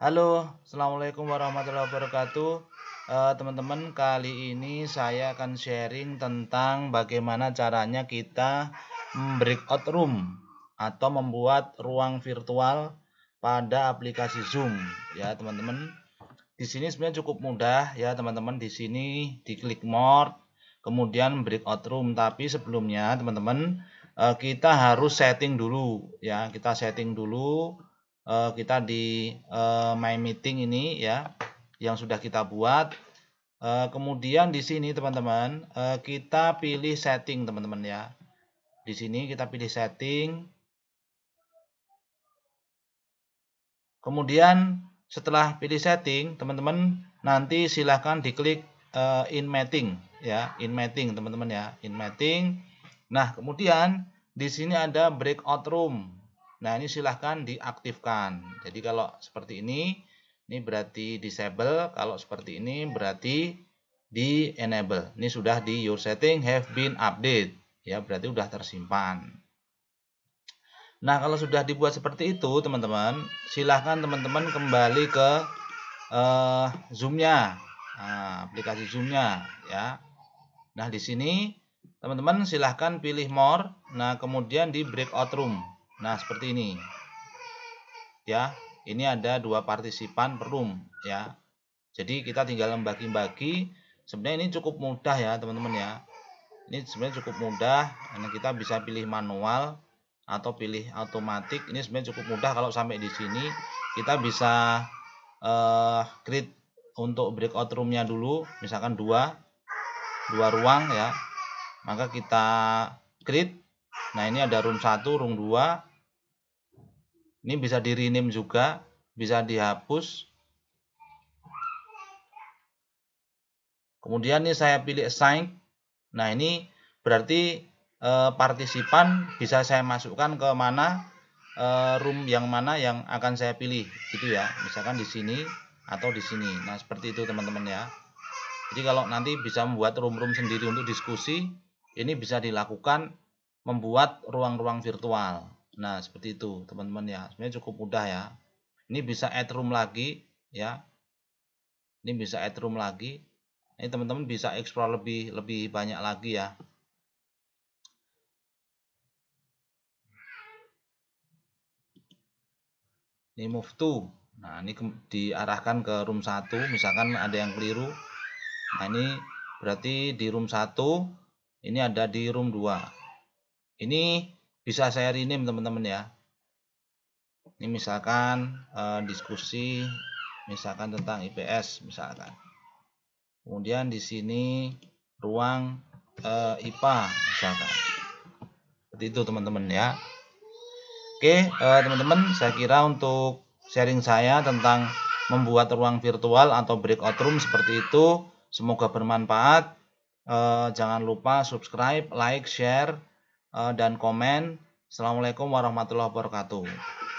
Halo, assalamualaikum warahmatullahi wabarakatuh. Eh, teman-teman, uh, kali ini saya akan sharing tentang bagaimana caranya kita breakout room atau membuat ruang virtual pada aplikasi Zoom, ya teman-teman. Di sini sebenarnya cukup mudah, ya teman-teman. Di sini diklik more, kemudian breakout room. Tapi sebelumnya, teman-teman, uh, kita harus setting dulu, ya. Kita setting dulu uh, kita di uh, my meeting ini ya yang sudah kita buat uh, kemudian di sini teman-teman uh, kita pilih setting teman-teman ya di sini kita pilih setting kemudian setelah pilih setting teman-teman nanti silahkan diklik uh, in meeting ya in meeting teman-teman ya in meeting. nah kemudian di sini ada breakout room Nah, ini silahkan diaktifkan. Jadi kalau seperti ini, ini berarti disable. Kalau seperti ini berarti di enable. Ini sudah di your setting have been update. Ya, berarti sudah tersimpan. Nah, kalau sudah dibuat seperti itu, teman-teman, silahkan teman-teman kembali ke uh, eh, zoom Nah, aplikasi zoomnya ya. Nah, di sini teman-teman silahkan pilih more. Nah, kemudian di breakout room. Nah, seperti ini. Ya, ini ada dua partisipan per room ya. Jadi kita tinggal membagi-bagi. Sebenarnya ini cukup mudah ya, teman-teman ya. Ini sebenarnya cukup mudah karena kita bisa pilih manual atau pilih otomatis. Ini sebenarnya cukup mudah kalau sampai di sini kita bisa eh, create untuk breakout roomnya dulu misalkan dua dua ruang ya maka kita create nah ini ada room 1 room 2 ini bisa di rename juga, bisa dihapus. Kemudian ini saya pilih assign. Nah, ini berarti e, partisipan bisa saya masukkan ke mana e, room yang mana yang akan saya pilih gitu ya. Misalkan di sini atau di sini. Nah, seperti itu teman-teman ya. Jadi kalau nanti bisa membuat room-room sendiri untuk diskusi, ini bisa dilakukan membuat ruang-ruang virtual. Nah, seperti itu, teman-teman ya. Sebenarnya cukup mudah ya. Ini bisa add room lagi ya. Ini bisa add room lagi. Ini teman-teman bisa explore lebih lebih banyak lagi ya. Ini move to. Nah, ini diarahkan ke room 1, misalkan ada yang keliru. Nah, ini berarti di room 1, ini ada di room 2. Ini bisa saya rename teman-teman ya ini misalkan eh, diskusi misalkan tentang IPS misalkan kemudian di sini ruang eh, IPA misalkan seperti itu teman-teman ya Oke eh, teman-teman eh, saya kira untuk sharing saya tentang membuat ruang virtual atau breakout room seperti itu semoga bermanfaat eh, jangan lupa subscribe like share Eh, dan komen. Assalamualaikum warahmatullahi wabarakatuh.